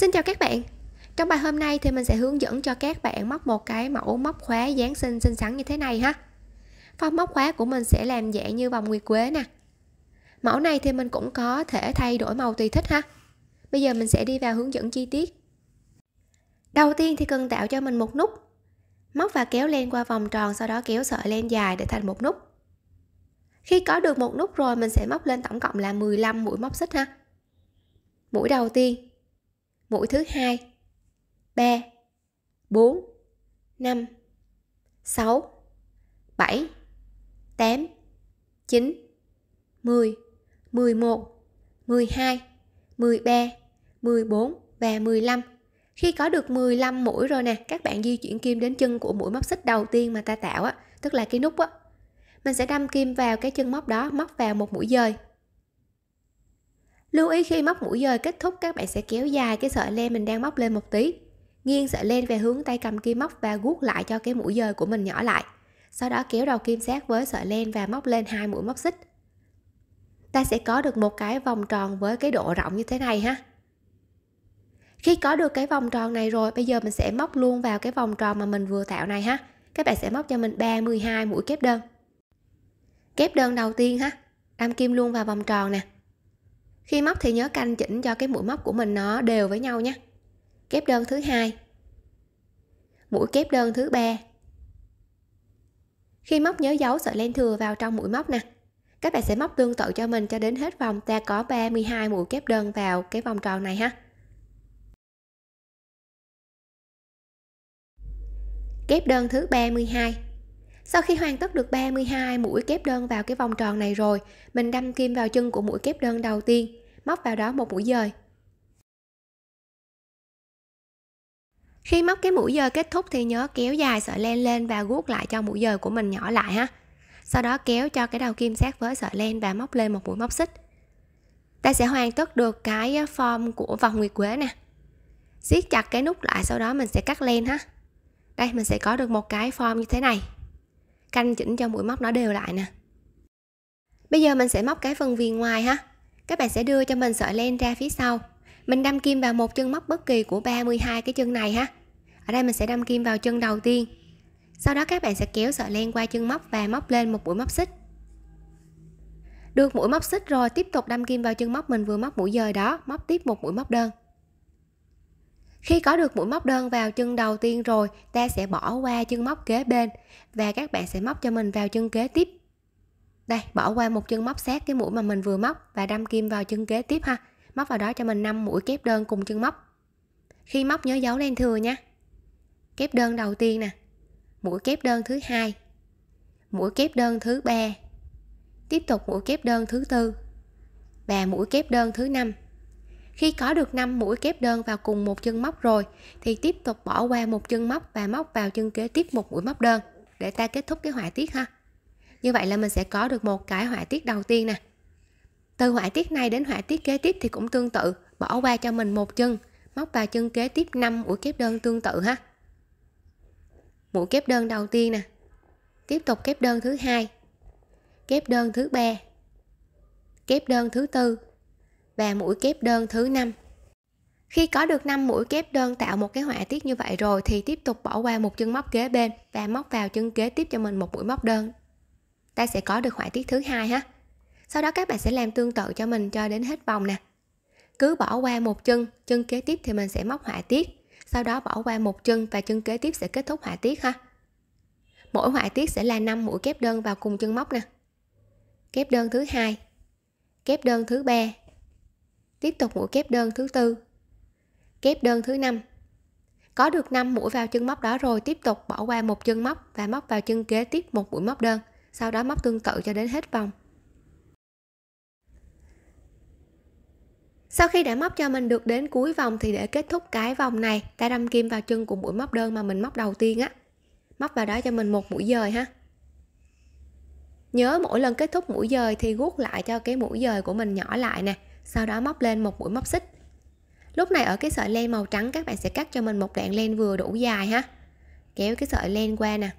Xin chào các bạn Trong bài hôm nay thì mình sẽ hướng dẫn cho các bạn móc một cái mẫu móc khóa dáng sinh xinh xắn như thế này ha Phong móc khóa của mình sẽ làm dạng như vòng nguyệt quế nè Mẫu này thì mình cũng có thể thay đổi màu tùy thích ha Bây giờ mình sẽ đi vào hướng dẫn chi tiết Đầu tiên thì cần tạo cho mình một nút Móc và kéo len qua vòng tròn sau đó kéo sợi len dài để thành một nút Khi có được một nút rồi mình sẽ móc lên tổng cộng là 15 mũi móc xích ha Mũi đầu tiên mũi thứ hai 3 4 5 6 7 8 9 10 11 12 13 14 và 15 khi có được 15 mũi rồi nè các bạn di chuyển kim đến chân của mũi móc xích đầu tiên mà ta tạo á tức là cái nút á mình sẽ đâm kim vào cái chân móc đó móc vào một mũi dời Lưu ý khi móc mũi dời kết thúc các bạn sẽ kéo dài cái sợi len mình đang móc lên một tí. Nghiêng sợi len về hướng tay cầm kim móc và guốc lại cho cái mũi dời của mình nhỏ lại. Sau đó kéo đầu kim sát với sợi len và móc lên hai mũi móc xích. Ta sẽ có được một cái vòng tròn với cái độ rộng như thế này ha. Khi có được cái vòng tròn này rồi, bây giờ mình sẽ móc luôn vào cái vòng tròn mà mình vừa tạo này ha. Các bạn sẽ móc cho mình 32 mũi kép đơn. Kép đơn đầu tiên ha, đâm kim luôn vào vòng tròn nè khi móc thì nhớ canh chỉnh cho cái mũi móc của mình nó đều với nhau nhé kép đơn thứ hai mũi kép đơn thứ ba khi móc nhớ giấu sợi len thừa vào trong mũi móc nè các bạn sẽ móc tương tự cho mình cho đến hết vòng ta có 32 mũi kép đơn vào cái vòng tròn này ha kép đơn thứ 32 sau khi hoàn tất được 32 mũi kép đơn vào cái vòng tròn này rồi, mình đâm kim vào chân của mũi kép đơn đầu tiên, móc vào đó một mũi dời. Khi móc cái mũi dời kết thúc thì nhớ kéo dài sợi len lên và guốc lại cho mũi dời của mình nhỏ lại ha. Sau đó kéo cho cái đầu kim sát với sợi len và móc lên một mũi móc xích. Ta sẽ hoàn tất được cái form của vòng nguyệt quế nè. Siết chặt cái nút lại sau đó mình sẽ cắt len ha. Đây mình sẽ có được một cái form như thế này canh chỉnh cho mũi móc nó đều lại nè bây giờ mình sẽ móc cái phần viền ngoài ha các bạn sẽ đưa cho mình sợi len ra phía sau mình đâm kim vào một chân móc bất kỳ của 32 cái chân này ha ở đây mình sẽ đâm kim vào chân đầu tiên sau đó các bạn sẽ kéo sợi len qua chân móc và móc lên một mũi móc xích được mũi móc xích rồi tiếp tục đâm kim vào chân móc mình vừa móc mũi dời đó móc tiếp một mũi móc đơn khi có được mũi móc đơn vào chân đầu tiên rồi, ta sẽ bỏ qua chân móc kế bên và các bạn sẽ móc cho mình vào chân kế tiếp. Đây, bỏ qua một chân móc sát cái mũi mà mình vừa móc và đâm kim vào chân kế tiếp ha. Móc vào đó cho mình 5 mũi kép đơn cùng chân móc. Khi móc nhớ dấu len thừa nha. Kép đơn đầu tiên nè. Mũi kép đơn thứ hai. Mũi kép đơn thứ ba. Tiếp tục mũi kép đơn thứ tư và mũi kép đơn thứ năm khi có được 5 mũi kép đơn vào cùng một chân móc rồi thì tiếp tục bỏ qua một chân móc và móc vào chân kế tiếp một mũi móc đơn để ta kết thúc cái họa tiết ha. Như vậy là mình sẽ có được một cái họa tiết đầu tiên nè. Từ họa tiết này đến họa tiết kế tiếp thì cũng tương tự, bỏ qua cho mình một chân, móc vào chân kế tiếp 5 mũi kép đơn tương tự ha. Mũi kép đơn đầu tiên nè. Tiếp tục kép đơn thứ hai. Kép đơn thứ ba. Kép đơn thứ tư và mũi kép đơn thứ năm khi có được 5 mũi kép đơn tạo một cái họa tiết như vậy rồi thì tiếp tục bỏ qua một chân móc kế bên và móc vào chân kế tiếp cho mình một mũi móc đơn ta sẽ có được họa tiết thứ hai ha sau đó các bạn sẽ làm tương tự cho mình cho đến hết vòng nè cứ bỏ qua một chân chân kế tiếp thì mình sẽ móc họa tiết sau đó bỏ qua một chân và chân kế tiếp sẽ kết thúc họa tiết ha mỗi họa tiết sẽ là 5 mũi kép đơn vào cùng chân móc nè kép đơn thứ hai kép đơn thứ ba tiếp tục mũi kép đơn thứ tư kép đơn thứ năm có được 5 mũi vào chân móc đó rồi tiếp tục bỏ qua một chân móc và móc vào chân kế tiếp một mũi móc đơn sau đó móc tương tự cho đến hết vòng sau khi đã móc cho mình được đến cuối vòng thì để kết thúc cái vòng này ta đâm kim vào chân của mũi móc đơn mà mình móc đầu tiên á móc vào đó cho mình một mũi dời ha nhớ mỗi lần kết thúc mũi dời thì guốc lại cho cái mũi dời của mình nhỏ lại nè sau đó móc lên một mũi móc xích lúc này ở cái sợi len màu trắng các bạn sẽ cắt cho mình một đoạn len vừa đủ dài ha kéo cái sợi len qua nè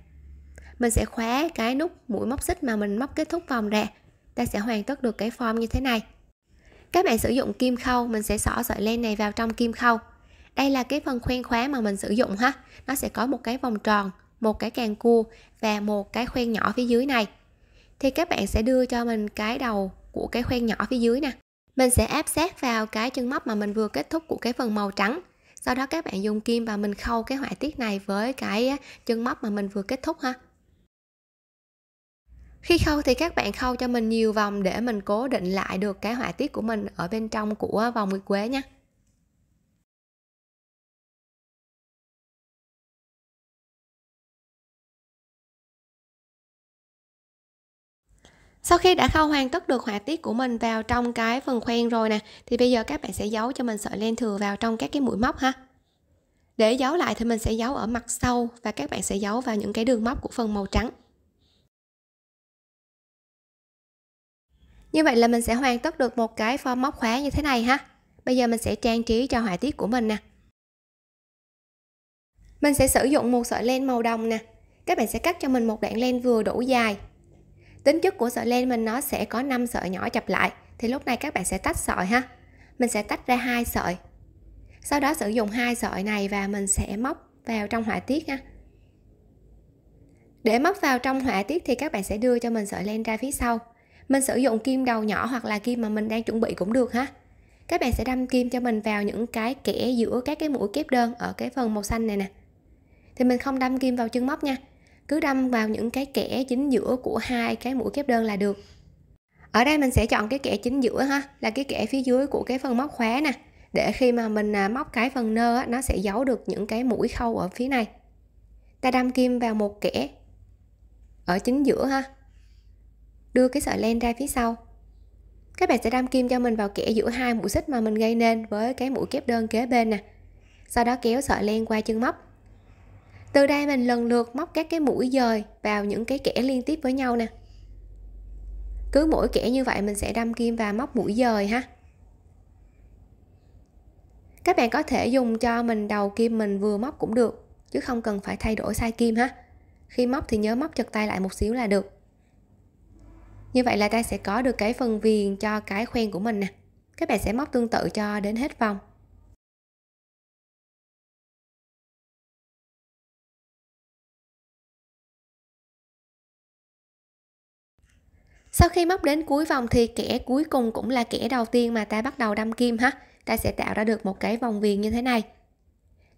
mình sẽ khóa cái nút mũi móc xích mà mình móc kết thúc vòng ra ta sẽ hoàn tất được cái form như thế này các bạn sử dụng kim khâu mình sẽ xỏ sợi len này vào trong kim khâu đây là cái phần khoen khóa mà mình sử dụng ha nó sẽ có một cái vòng tròn một cái càng cua và một cái khoen nhỏ phía dưới này thì các bạn sẽ đưa cho mình cái đầu của cái khoen nhỏ phía dưới nè mình sẽ áp sát vào cái chân móc mà mình vừa kết thúc của cái phần màu trắng sau đó các bạn dùng kim và mình khâu cái họa tiết này với cái chân móc mà mình vừa kết thúc ha khi khâu thì các bạn khâu cho mình nhiều vòng để mình cố định lại được cái họa tiết của mình ở bên trong của vòng nguyệt quế nha sau khi đã khâu hoàn tất được họa tiết của mình vào trong cái phần khoen rồi nè thì bây giờ các bạn sẽ giấu cho mình sợi len thừa vào trong các cái mũi móc ha để giấu lại thì mình sẽ giấu ở mặt sau và các bạn sẽ giấu vào những cái đường móc của phần màu trắng như vậy là mình sẽ hoàn tất được một cái form móc khóa như thế này ha bây giờ mình sẽ trang trí cho họa tiết của mình nè mình sẽ sử dụng một sợi len màu đồng nè các bạn sẽ cắt cho mình một đoạn len vừa đủ dài tính chất của sợi len mình nó sẽ có 5 sợi nhỏ chập lại thì lúc này các bạn sẽ tách sợi ha mình sẽ tách ra hai sợi sau đó sử dụng hai sợi này và mình sẽ móc vào trong họa tiết ha để móc vào trong họa tiết thì các bạn sẽ đưa cho mình sợi len ra phía sau mình sử dụng kim đầu nhỏ hoặc là kim mà mình đang chuẩn bị cũng được ha các bạn sẽ đâm kim cho mình vào những cái kẽ giữa các cái mũi kép đơn ở cái phần màu xanh này nè thì mình không đâm kim vào chân móc nha cứ đâm vào những cái kẽ chính giữa của hai cái mũi kép đơn là được ở đây mình sẽ chọn cái kẽ chính giữa ha là cái kẽ phía dưới của cái phần móc khóa nè để khi mà mình à, móc cái phần nơ á, nó sẽ giấu được những cái mũi khâu ở phía này ta đâm kim vào một kẽ ở chính giữa ha đưa cái sợi len ra phía sau các bạn sẽ đâm kim cho mình vào kẽ giữa hai mũi xích mà mình gây nên với cái mũi kép đơn kế bên nè sau đó kéo sợi len qua chân móc từ đây mình lần lượt móc các cái mũi dời vào những cái kẽ liên tiếp với nhau nè cứ mỗi kẽ như vậy mình sẽ đâm kim và móc mũi dời ha các bạn có thể dùng cho mình đầu kim mình vừa móc cũng được chứ không cần phải thay đổi sai kim ha khi móc thì nhớ móc chật tay lại một xíu là được như vậy là ta sẽ có được cái phần viền cho cái khoen của mình nè các bạn sẽ móc tương tự cho đến hết vòng sau khi móc đến cuối vòng thì kẻ cuối cùng cũng là kẻ đầu tiên mà ta bắt đầu đâm kim ha ta sẽ tạo ra được một cái vòng viền như thế này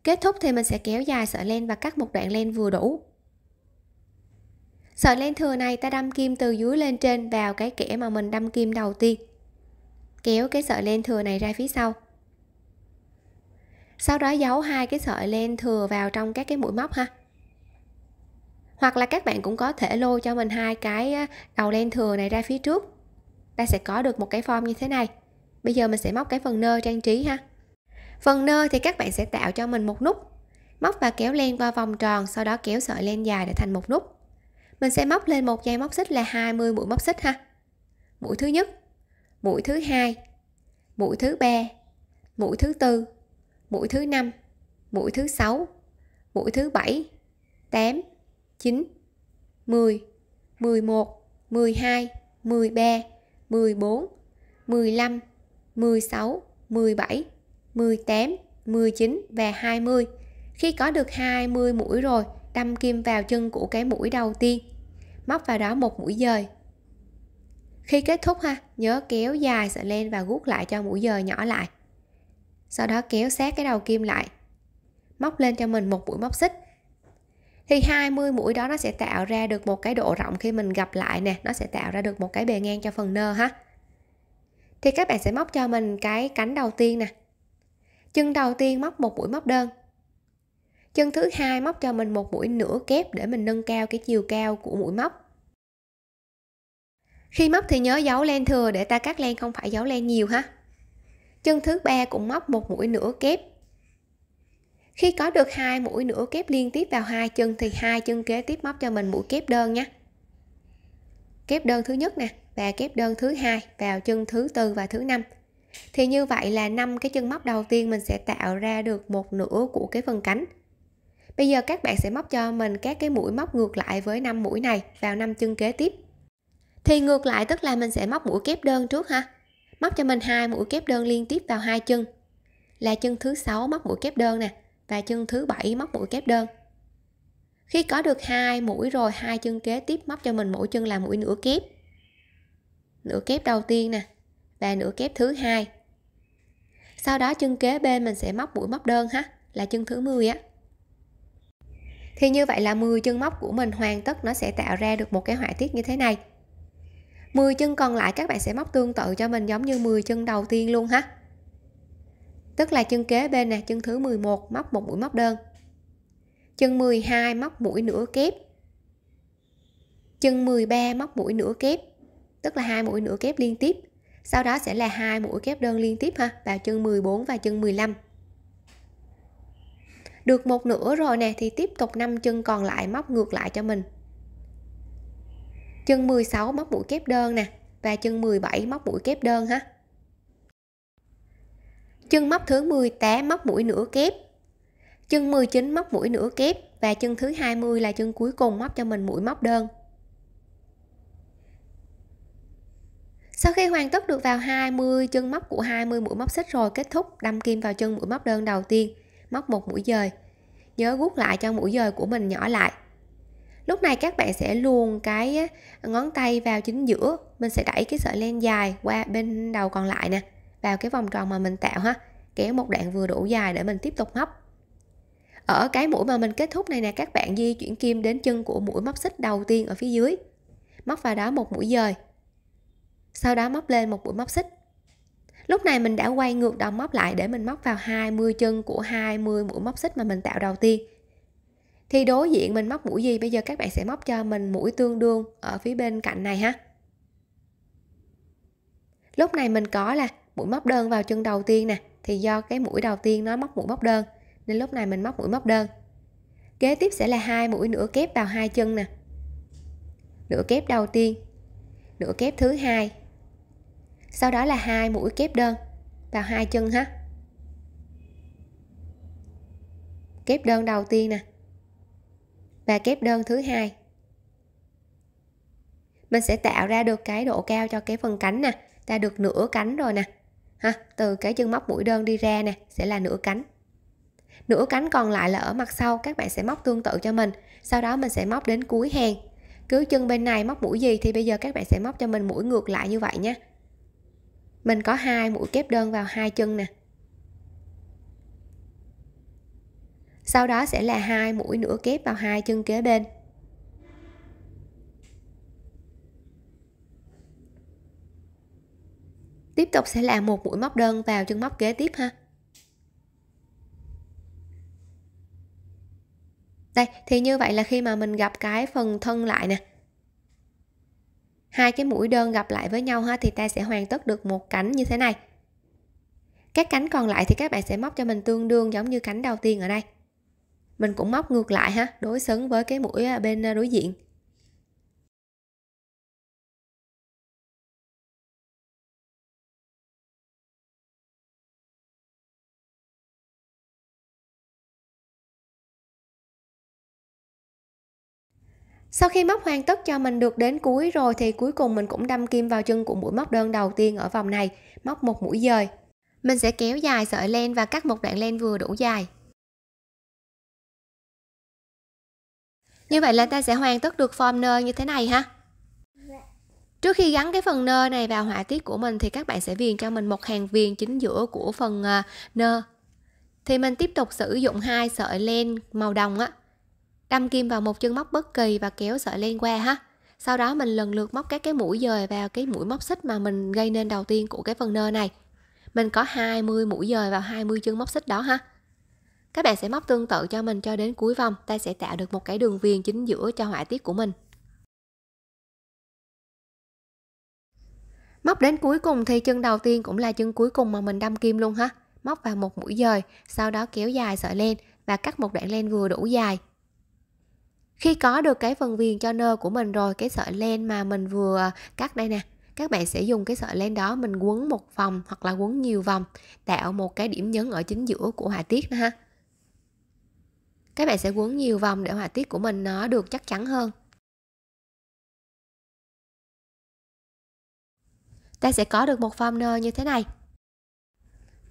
kết thúc thì mình sẽ kéo dài sợi len và cắt một đoạn len vừa đủ sợi len thừa này ta đâm kim từ dưới lên trên vào cái kẻ mà mình đâm kim đầu tiên kéo cái sợi len thừa này ra phía sau sau đó giấu hai cái sợi len thừa vào trong các cái mũi móc ha hoặc là các bạn cũng có thể lôi cho mình hai cái đầu len thừa này ra phía trước ta sẽ có được một cái form như thế này bây giờ mình sẽ móc cái phần nơ trang trí ha phần nơ thì các bạn sẽ tạo cho mình một nút móc và kéo len qua vòng tròn sau đó kéo sợi len dài để thành một nút mình sẽ móc lên một dây móc xích là 20 mũi móc xích ha mũi thứ nhất mũi thứ hai mũi thứ ba mũi thứ tư mũi thứ năm mũi thứ sáu mũi thứ bảy tám 9, 10, 11, 12, 13, 14, 15, 16, 17, 18, 19 và 20. Khi có được 20 mũi rồi, đâm kim vào chân của cái mũi đầu tiên, móc vào đó một mũi dời. Khi kết thúc ha, nhớ kéo dài sợi len và gút lại cho mũi dời nhỏ lại. Sau đó kéo sát cái đầu kim lại. Móc lên cho mình một mũi móc xích thì 20 mũi đó nó sẽ tạo ra được một cái độ rộng khi mình gặp lại nè nó sẽ tạo ra được một cái bề ngang cho phần nơ ha thì các bạn sẽ móc cho mình cái cánh đầu tiên nè chân đầu tiên móc một mũi móc đơn chân thứ hai móc cho mình một mũi nửa kép để mình nâng cao cái chiều cao của mũi móc khi móc thì nhớ giấu len thừa để ta cắt len không phải giấu len nhiều ha chân thứ ba cũng móc một mũi nửa kép khi có được hai mũi nửa kép liên tiếp vào hai chân thì hai chân kế tiếp móc cho mình mũi kép đơn nhé kép đơn thứ nhất nè và kép đơn thứ hai vào chân thứ tư và thứ năm thì như vậy là năm cái chân móc đầu tiên mình sẽ tạo ra được một nửa của cái phần cánh bây giờ các bạn sẽ móc cho mình các cái mũi móc ngược lại với năm mũi này vào năm chân kế tiếp thì ngược lại tức là mình sẽ móc mũi kép đơn trước ha móc cho mình hai mũi kép đơn liên tiếp vào hai chân là chân thứ sáu móc mũi kép đơn nè và chân thứ bảy móc mũi kép đơn khi có được hai mũi rồi hai chân kế tiếp móc cho mình mỗi chân là mũi nửa kép nửa kép đầu tiên nè và nửa kép thứ hai sau đó chân kế bên mình sẽ móc mũi móc đơn ha là chân thứ 10 á thì như vậy là 10 chân móc của mình hoàn tất nó sẽ tạo ra được một cái họa tiết như thế này 10 chân còn lại các bạn sẽ móc tương tự cho mình giống như 10 chân đầu tiên luôn ha tức là chân kế bên nè chân thứ 11 móc một mũi móc đơn chân 12 móc mũi nửa kép chân 13 móc mũi nửa kép tức là hai mũi nửa kép liên tiếp sau đó sẽ là hai mũi kép đơn liên tiếp ha vào chân 14 và chân 15 được một nửa rồi nè thì tiếp tục 5 chân còn lại móc ngược lại cho mình chân 16 móc mũi kép đơn nè và chân 17 móc mũi kép đơn ha chân móc thứ té móc mũi nửa kép chân 19 móc mũi nửa kép và chân thứ 20 là chân cuối cùng móc cho mình mũi móc đơn sau khi hoàn tất được vào 20 chân móc của 20 mũi móc xích rồi kết thúc đâm kim vào chân mũi móc đơn đầu tiên móc một mũi dời nhớ rút lại cho mũi dời của mình nhỏ lại lúc này các bạn sẽ luồn cái ờ, ngón tay vào chính giữa mình sẽ đẩy cái sợi len dài qua bên đầu còn lại nè vào cái vòng tròn mà mình tạo ha kéo một đoạn vừa đủ dài để mình tiếp tục móc ở cái mũi mà mình kết thúc này nè các bạn di chuyển kim đến chân của mũi móc xích đầu tiên ở phía dưới móc vào đó một mũi dời sau đó móc lên một mũi móc xích lúc này mình đã quay ngược đầu móc lại để mình móc vào 20 chân của 20 mũi móc xích mà mình tạo đầu tiên thì đối diện mình móc mũi gì bây giờ các bạn sẽ móc cho mình mũi tương đương ở phía bên cạnh này ha lúc này mình có là mũi móc đơn vào chân đầu tiên nè thì do cái mũi đầu tiên nó móc mũi móc đơn nên lúc này mình móc mũi móc đơn kế tiếp sẽ là hai mũi nửa kép vào hai chân nè nửa kép đầu tiên nửa kép thứ hai sau đó là hai mũi kép đơn vào hai chân ha kép đơn đầu tiên nè và kép đơn thứ hai mình sẽ tạo ra được cái độ cao cho cái phần cánh nè ta được nửa cánh rồi nè ha từ cái chân móc mũi đơn đi ra nè sẽ là nửa cánh nửa cánh còn lại là ở mặt sau các bạn sẽ móc tương tự cho mình sau đó mình sẽ móc đến cuối hàng cứ chân bên này móc mũi gì thì bây giờ các bạn sẽ móc cho mình mũi ngược lại như vậy nhé mình có hai mũi kép đơn vào hai chân nè sau đó sẽ là hai mũi nửa kép vào hai chân kế bên tiếp tục sẽ là một mũi móc đơn vào chân móc kế tiếp ha đây thì như vậy là khi mà mình gặp cái phần thân lại nè hai cái mũi đơn gặp lại với nhau ha thì ta sẽ hoàn tất được một cánh như thế này các cánh còn lại thì các bạn sẽ móc cho mình tương đương giống như cánh đầu tiên ở đây mình cũng móc ngược lại ha đối xứng với cái mũi à, bên à, đối diện sau khi móc hoàn tất cho mình được đến cuối rồi thì cuối cùng mình cũng đâm kim vào chân của mũi móc đơn đầu tiên ở vòng này móc một mũi dời mình sẽ kéo dài sợi len và cắt một đoạn len vừa đủ dài như vậy là ta sẽ hoàn tất được form nơ như thế này ha Trước khi gắn cái phần nơ này vào họa tiết của mình thì các bạn sẽ viền cho mình một hàng viền chính giữa của phần ờ, nơ. Thì mình tiếp tục sử dụng hai sợi len màu đồng á Đâm kim vào một chân móc bất kỳ và kéo sợi len qua ha. Sau đó mình lần lượt móc các cái mũi dời vào cái mũi móc xích mà mình gây nên đầu tiên của cái phần nơ này. Mình có 20 mũi dời vào 20 chân móc xích đó ha. Các bạn sẽ móc tương tự cho mình cho đến cuối vòng, ta sẽ tạo được một cái đường viền chính giữa cho họa tiết của mình. Móc đến cuối cùng thì chân đầu tiên cũng là chân cuối cùng mà mình đâm kim luôn ha. Móc vào một mũi dời, sau đó kéo dài sợi len và cắt một đoạn len vừa đủ dài khi có được cái phần viền cho nơ của mình rồi cái sợi len mà mình vừa à, cắt đây nè các bạn sẽ dùng cái sợi len đó mình quấn một vòng hoặc là quấn nhiều vòng tạo một cái điểm nhấn ở chính giữa của họa tiết đó ha các bạn sẽ quấn nhiều vòng để họa tiết của mình nó được chắc chắn hơn ta sẽ có được một form nơ như thế này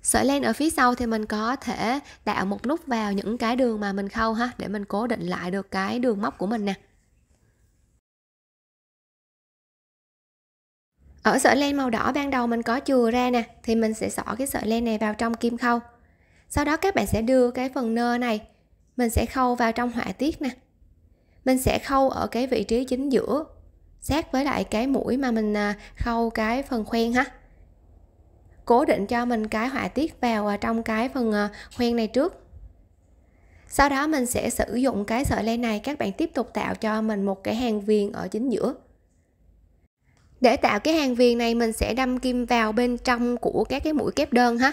sợi len ở phía sau thì mình có thể tạo một nút vào những cái đường mà mình khâu ha để mình cố định lại được cái đường móc của mình nè ở sợi len màu đỏ ban đầu mình có chừa ra nè thì mình sẽ xỏ cái sợi len này vào trong kim khâu sau đó các bạn sẽ đưa cái phần nơ này mình sẽ khâu vào trong họa tiết nè mình sẽ khâu ở cái vị trí chính giữa sát với lại cái mũi mà mình à, khâu cái phần khoen ha cố định cho mình cái họa tiết vào à, trong cái phần à, hoen này trước sau đó mình sẽ sử dụng cái sợi len này các bạn tiếp tục tạo cho mình một cái hàng viền ở chính giữa để tạo cái hàng viền này mình sẽ đâm kim vào bên trong của các cái mũi kép đơn ha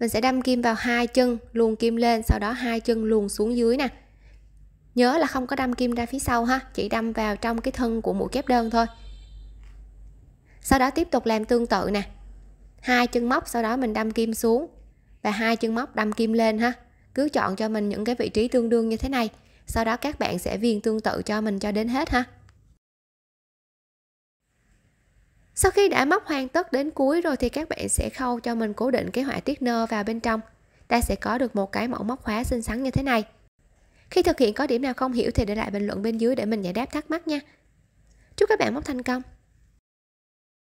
mình sẽ đâm kim vào hai chân luồn kim lên sau đó hai chân luồn xuống dưới nè nhớ là không có đâm kim ra phía sau ha chỉ đâm vào trong cái thân của mũi kép đơn thôi sau đó tiếp tục làm tương tự nè hai chân móc sau đó mình đâm kim xuống và hai chân móc đâm kim lên ha cứ chọn cho mình những cái vị trí tương đương như thế này sau đó các bạn sẽ viền tương tự cho mình cho đến hết ha sau khi đã móc hoàn tất đến cuối rồi thì các bạn sẽ khâu cho mình cố định cái họa tiết nơ vào bên trong ta sẽ có được một cái mẫu móc khóa xinh xắn như thế này khi thực hiện có điểm nào không hiểu thì để lại bình luận bên dưới để mình giải đáp thắc mắc nha chúc các bạn móc thành công